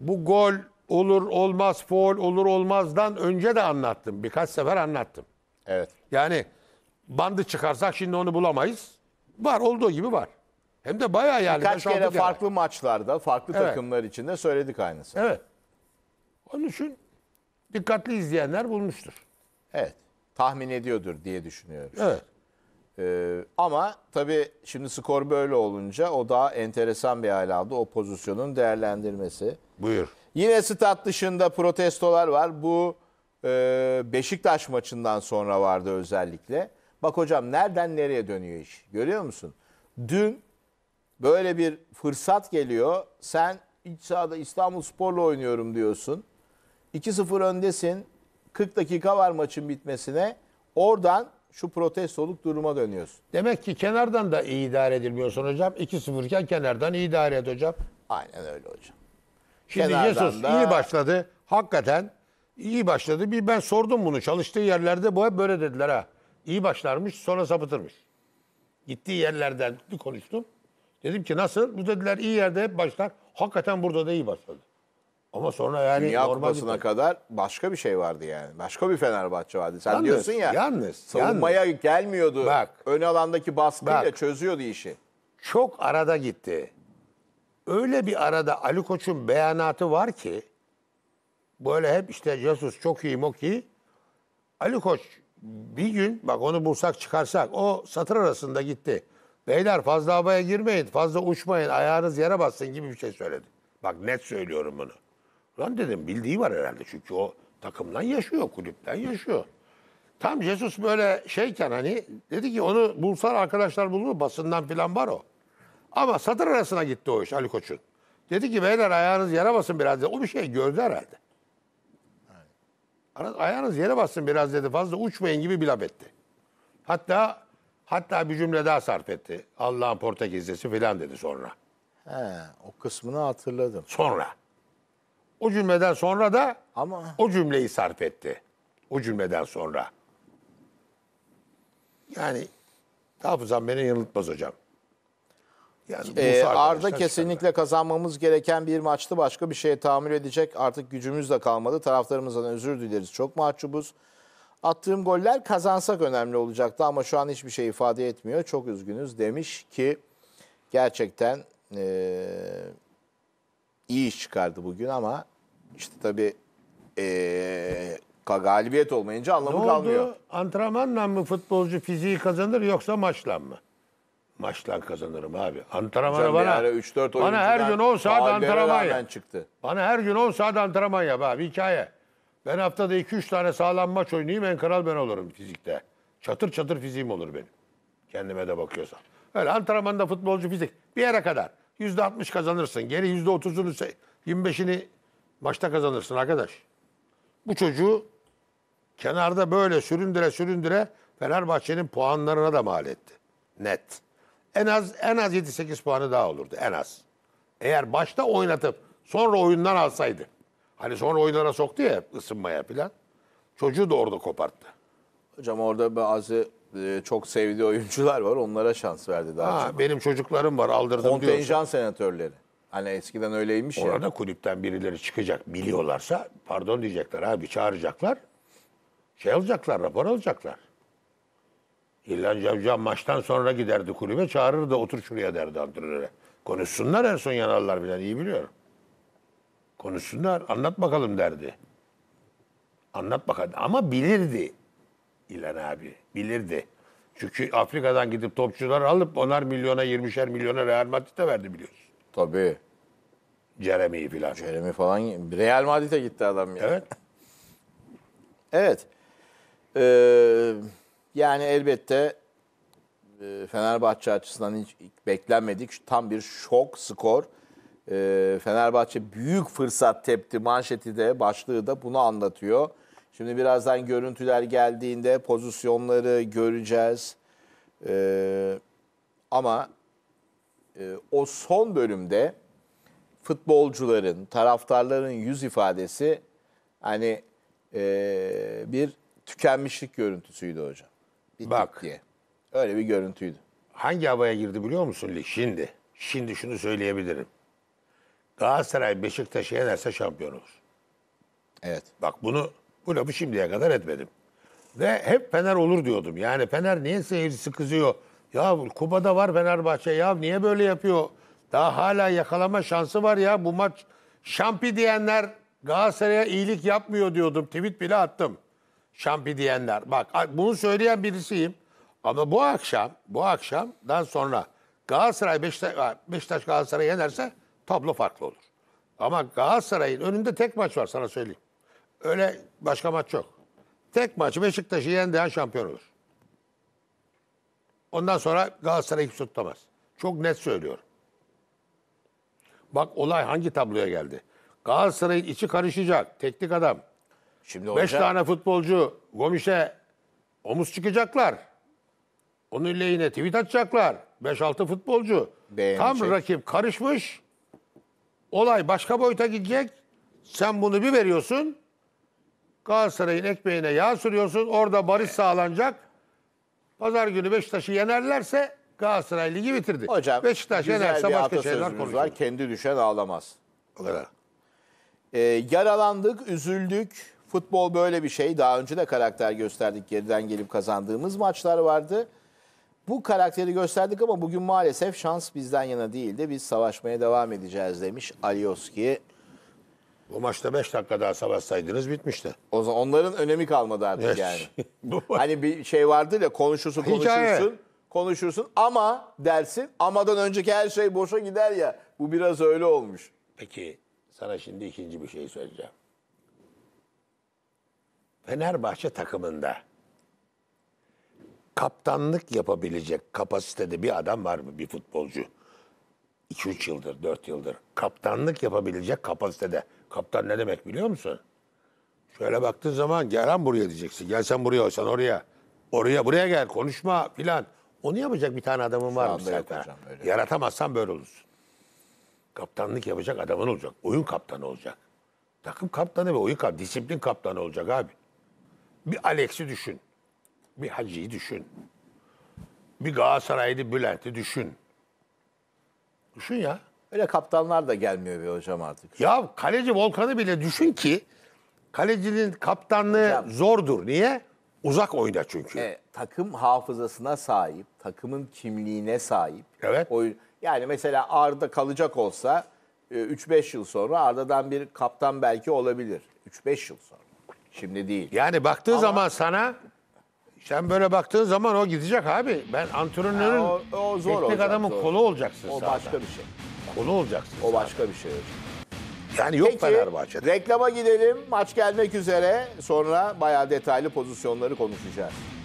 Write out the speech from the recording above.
bu gol olur olmaz, foul olur olmazdan önce de anlattım. Birkaç sefer anlattım. Evet. Yani bandı çıkarsak şimdi onu bulamayız. Var olduğu gibi var. Hem de bayağı yani. Birkaç kere yani. farklı maçlarda, farklı evet. takımlar içinde söyledik aynısını. Evet. Onun için dikkatli izleyenler bulmuştur. Evet. Tahmin ediyordur diye düşünüyoruz. Evet. Ee, ama tabii şimdi skor böyle olunca o daha enteresan bir hal aldı. O pozisyonun değerlendirmesi. Buyur. Yine stat dışında protestolar var. Bu e, Beşiktaş maçından sonra vardı özellikle. Bak hocam nereden nereye dönüyor iş? Görüyor musun? Dün böyle bir fırsat geliyor. Sen iç sahada İstanbul Spor'la oynuyorum diyorsun. 2-0 öndesin. 40 dakika var maçın bitmesine. Oradan şu protestoluk duruma dönüyoruz. Demek ki kenardan da iyi idare edilmiyorsun hocam. 2-0 iken kenardan iyi idare et hocam. Aynen öyle hocam. Şimdi Kenardan Jesus da- iyi başladı. Hakikaten iyi başladı. Bir ben sordum bunu. Çalıştığı yerlerde bu hep böyle dediler ha. İyi başlarmış sonra sapıtırmış. Gittiği yerlerden bir konuştum. Dedim ki nasıl? Bu dediler iyi yerde hep başlar. Hakikaten burada da iyi başladı. Ama sonra yani Dünya Kupası'na bir... kadar başka bir şey vardı yani. Başka bir Fenerbahçe vardı. Sen yalnız, diyorsun ya. Yalnız. Savunmaya yalnız. gelmiyordu. Bak. Ön alandaki baskıyla bak, çözüyordu işi. Çok arada gitti. Öyle bir arada Ali Koç'un beyanatı var ki böyle hep işte Jesus çok iyi mok iyi. Ali Koç bir gün bak onu bulsak çıkarsak o satır arasında gitti. Beyler fazla havaya girmeyin, fazla uçmayın, ayağınız yere bassın gibi bir şey söyledi. Bak net söylüyorum bunu. Lan dedim bildiği var herhalde çünkü o takımdan yaşıyor, kulüpten yaşıyor. Tam Jesus böyle şeyken hani dedi ki onu bulsar arkadaşlar bulur basından filan var o. Ama satır arasına gitti o iş Ali Koç'un. Dedi ki beyler ayağınız yere basın biraz dedi. O bir şey gördü herhalde. Ayağınız yere basın biraz dedi fazla uçmayın gibi bir laf etti. Hatta hatta bir cümle daha sarf etti. Allah'ın Portekizlisi filan dedi sonra. He, o kısmını hatırladım. Sonra. O cümleden sonra da Ama o cümleyi sarf etti. O cümleden sonra. Yani hafızam beni yanıltmaz hocam. Yani bu Ee, Arda çıkarlar. kesinlikle kazanmamız gereken bir maçtı. Başka bir şeye tahammül edecek artık gücümüz de kalmadı. Taraftarımızdan özür dileriz. Çok mahcubuz. Attığım goller kazansak önemli olacaktı ama şu an hiçbir şey ifade etmiyor. Çok üzgünüz demiş ki gerçekten eee iyi iş çıkardı bugün ama işte tabii ee, galibiyet olmayınca anlamı ne kalmıyor. Oldu? Antrenmanla mı futbolcu fiziği kazanır yoksa maçla mı? Maçla kazanırım abi. Antrenmanı bana, bana her gün 10 saat antrenman yap. Çıktı. Bana her gün 10 saat antrenman yap abi hikaye. Ben haftada 2-3 tane sağlam maç oynayayım en kral ben olurum fizikte. Çatır çatır fiziğim olur benim. Kendime de bakıyorsam. Öyle antrenmanda futbolcu fizik bir yere kadar. %60 kazanırsın. Geri %30'unu 25'ini maçta kazanırsın arkadaş. Bu çocuğu kenarda böyle süründüre süründüre Fenerbahçe'nin puanlarına da mal etti. Net. En az en az 7-8 puanı daha olurdu en az. Eğer başta oynatıp sonra oyundan alsaydı. Hani sonra oyunlara soktu ya ısınmaya falan. Çocuğu da orada koparttı. Hocam orada bazı e, çok sevdiği oyuncular var. Onlara şans verdi daha ha, çok. Benim çocuklarım var aldırdım Kontenjan diyorsa. senatörleri. Hani eskiden öyleymiş Orada ya. Orada kulüpten birileri çıkacak biliyorlarsa pardon diyecekler abi çağıracaklar. Şey alacaklar rapor alacaklar. İlla İlhan Cavcav maçtan sonra giderdi kulübe çağırırdı, otur şuraya derdi antrenöre. Konuşsunlar en son yanarlar bilen iyi biliyorum. Konuşsunlar anlat bakalım derdi. Anlat bakalım ama bilirdi. İlan abi. Bilirdi. Çünkü Afrika'dan gidip topçular alıp onlar milyona 20'şer milyona Real Madrid'e verdi biliyorsun. Tabii. Jeremy'yi falan. Jeremy falan. Real Madrid'e gitti adam ya. Evet. evet. Ee, yani elbette e, Fenerbahçe açısından hiç beklenmedik. Tam bir şok skor. Ee, Fenerbahçe büyük fırsat tepti manşeti de başlığı da bunu anlatıyor. Şimdi birazdan görüntüler geldiğinde pozisyonları göreceğiz. Ee, ama e, o son bölümde futbolcuların, taraftarların yüz ifadesi hani e, bir tükenmişlik görüntüsüydü hocam. Bittik Bak. diye. Öyle bir görüntüydü. Hangi havaya girdi biliyor musun lig? Şimdi. Şimdi şunu söyleyebilirim. Galatasaray Beşiktaş'ı yenerse şampiyon olur. Evet. Bak bunu bu lafı şimdiye kadar etmedim. Ve hep Fener olur diyordum. Yani Fener niye seyircisi kızıyor? Ya Kuba'da var Fenerbahçe ya niye böyle yapıyor? Daha hala yakalama şansı var ya bu maç şampi diyenler Galatasaray'a iyilik yapmıyor diyordum. Tweet bile attım. Şampi diyenler. Bak bunu söyleyen birisiyim. Ama bu akşam, bu akşamdan sonra Galatasaray Beşiktaş, Beşiktaş Galatasaray'ı yenerse tablo farklı olur. Ama Galatasaray'ın önünde tek maç var sana söyleyeyim. Öyle başka maç yok. Tek maç Beşiktaş'ı yendiği şampiyon olur. Ondan sonra Galatasaray hiç tutamaz. Çok net söylüyorum. Bak olay hangi tabloya geldi? Galatasaray'ın içi karışacak. Teknik adam. Şimdi Beş hoca... tane futbolcu Gomiş'e omuz çıkacaklar. Onun lehine tweet atacaklar. 5-6 futbolcu. Beğenecek. Tam rakip karışmış. Olay başka boyuta gidecek. Sen bunu bir veriyorsun. Galatasaray'ın ekmeğine yağ sürüyorsun. Orada barış sağlanacak. Pazar günü Beşiktaş'ı yenerlerse Galatasaray ligi bitirdi. Hocam Beşiktaş yenerse bir başka şeyler atasözümüz var. Kendi düşen ağlamaz. O kadar. Ee, yaralandık, üzüldük. Futbol böyle bir şey. Daha önce de karakter gösterdik. Geriden gelip kazandığımız maçlar vardı. Bu karakteri gösterdik ama bugün maalesef şans bizden yana değildi. Biz savaşmaya devam edeceğiz demiş Alioski. Bu maçta 5 dakika daha savaşsaydınız bitmişti. O zaman onların önemi kalmadı artık Evet. yani. hani bir şey vardı ya konuşursun konuşursun konuşursun ama dersin amadan önceki her şey boşa gider ya. Bu biraz öyle olmuş. Peki sana şimdi ikinci bir şey söyleyeceğim. Fenerbahçe takımında kaptanlık yapabilecek kapasitede bir adam var mı? Bir futbolcu. 2-3 yıldır, 4 yıldır. Kaptanlık yapabilecek kapasitede. Kaptan ne demek biliyor musun? Şöyle baktığın zaman gel lan buraya diyeceksin. Gel sen buraya sen oraya. Oraya buraya gel konuşma filan. Onu yapacak bir tane adamın var mı? Yaratamazsan böyle olursun. Kaptanlık yapacak adamın olacak. Oyun kaptanı olacak. Takım kaptanı ve oyun kaptanı. Disiplin kaptanı olacak abi. Bir Alex'i düşün. Bir Hacı'yı düşün. Bir Galatasaraylı Bülent'i düşün. Düşün ya. Öyle kaptanlar da gelmiyor bir hocam artık. Ya kaleci Volkan'ı bile düşün ki kalecinin kaptanlığı hocam, zordur. Niye? Uzak oyna çünkü. E, takım hafızasına sahip, takımın kimliğine sahip. Evet. Oyun, yani mesela Arda kalacak olsa 3-5 e, yıl sonra Arda'dan bir kaptan belki olabilir. 3-5 yıl sonra. Şimdi değil. Yani baktığı Ama, zaman sana sen böyle baktığın zaman o gidecek abi. Ben antrenörün ha, o, o zor teknik olacak, adamın zor. kolu olacaksın. O sahada. başka bir şey. Onu olacaksın. O başka bir şey Yani yok Peki, Fenerbahçe'de. reklama gidelim. Maç gelmek üzere. Sonra bayağı detaylı pozisyonları konuşacağız.